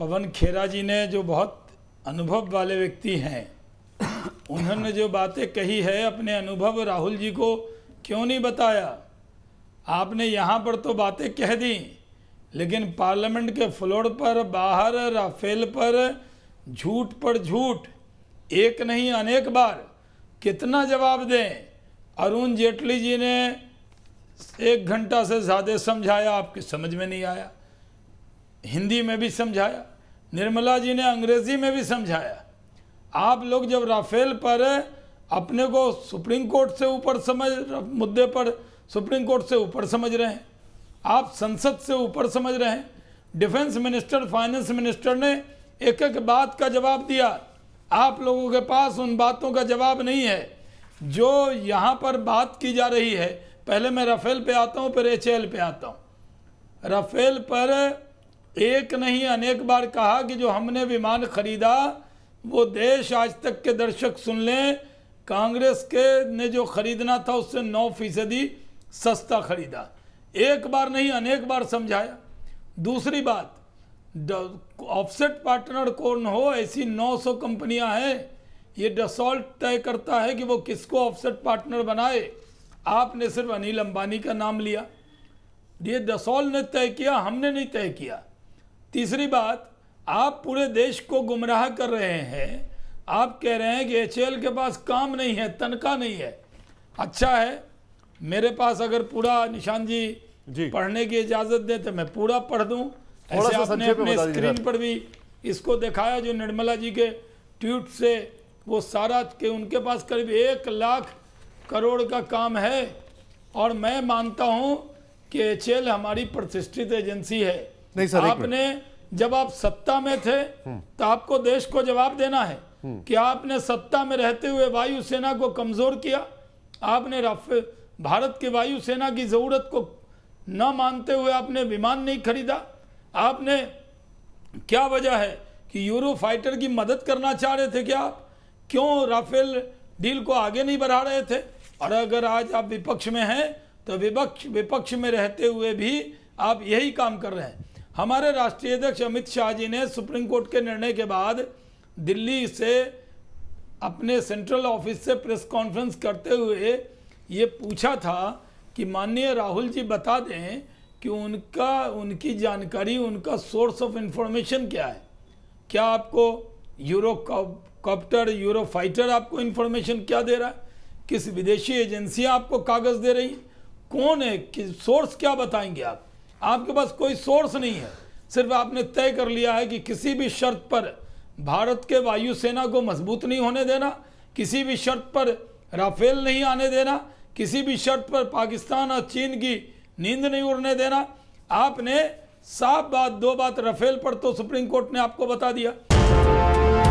पवन खेरा जी ने जो बहुत अनुभव वाले व्यक्ति हैं उन्होंने जो बातें कही है अपने अनुभव राहुल जी को क्यों नहीं बताया आपने यहाँ पर तो बातें कह दी लेकिन पार्लियामेंट के फ्लोर पर बाहर राफेल पर झूठ पर झूठ एक नहीं अनेक बार कितना जवाब दें अरुण जेटली जी ने एक घंटा से ज़्यादा समझाया आपके समझ में नहीं आया हिंदी में भी समझाया निर्मला जी ने अंग्रेजी में भी समझाया आप लोग जब राफेल पर अपने को सुप्रीम कोर्ट से ऊपर समझ मुद्दे पर सुप्रीम कोर्ट से ऊपर समझ रहे हैं आप संसद से ऊपर समझ रहे हैं डिफेंस मिनिस्टर फाइनेंस मिनिस्टर ने एक एक बात का जवाब दिया आप लोगों के पास उन बातों का जवाब नहीं है जो यहाँ पर बात की जा रही है पहले मैं राफेल पे आता हूँ फिर एच पे आता हूँ राफेल पर एक नहीं अनेक बार कहा कि जो हमने विमान खरीदा वो देश आज तक के दर्शक सुन लें कांग्रेस के ने जो खरीदना था उससे नौ फीसदी सस्ता खरीदा एक बार नहीं अनेक बार समझाया दूसरी बात ऑफसेट पार्टनर कौन हो ऐसी 900 कंपनियां हैं ये डसॉल्ट तय करता है कि वो किसको ऑफसेट पार्टनर बनाए आपने सिर्फ अनिल अंबानी का नाम लिया ये डसॉल्ट ने तय किया हमने नहीं तय किया तीसरी बात आप पूरे देश को गुमराह कर रहे हैं आप कह रहे हैं कि एच के पास काम नहीं है तनख्वाह नहीं है अच्छा है मेरे पास अगर पूरा निशान जी, जी। पढ़ने की इजाज़त दें तो मैं पूरा पढ़ दूँ ऐसे आपने अपने स्क्रीन पर भी इसको दिखाया जो निर्मला जी के ट्वीट से वो सारा के उनके पास करीब एक लाख करोड़ का काम है और मैं मानता हूँ कि एच हमारी प्रतिष्ठित एजेंसी है नहीं सर आपने जब आप सत्ता में थे हम्म। तो आपको देश को जवाब देना है हम्म। कि आपने सत्ता में रहते हुए वायुसेना को कमजोर किया आपने भारत की वायुसेना की जरूरत को न मानते हुए आपने विमान नहीं खरीदा आपने क्या वजह है कि यूरो फाइटर की मदद करना चाह रहे थे क्या आप क्यों राफेल डील को आगे नहीं बढ़ा रहे थे और अगर आज आप विपक्ष में हैं तो विपक्ष विपक्ष में रहते हुए भी आप यही काम कर रहे हैं हमारे राष्ट्रीय अध्यक्ष अमित शाह जी ने सुप्रीम कोर्ट के निर्णय के बाद दिल्ली से अपने सेंट्रल ऑफिस से प्रेस कॉन्फ्रेंस करते हुए ये पूछा था कि माननीय राहुल जी बता दें कि उनका उनकी जानकारी उनका सोर्स ऑफ इन्फॉर्मेशन क्या है क्या आपको यूरो कॉप्टर यूरो फाइटर आपको इन्फॉर्मेशन क्या दे रहा है किस विदेशी एजेंसियाँ आपको कागज़ दे रही हैं कौन है किस सोर्स क्या बताएंगे आप आपके पास कोई सोर्स नहीं है सिर्फ आपने तय कर लिया है कि किसी भी शर्त पर भारत के वायुसेना को मजबूत नहीं होने देना किसी भी शर्त पर राफेल नहीं आने देना किसी भी शर्त पर पाकिस्तान और चीन की नींद नहीं उड़ने देना आपने साफ बात दो बात राफेल पर तो सुप्रीम कोर्ट ने आपको बता दिया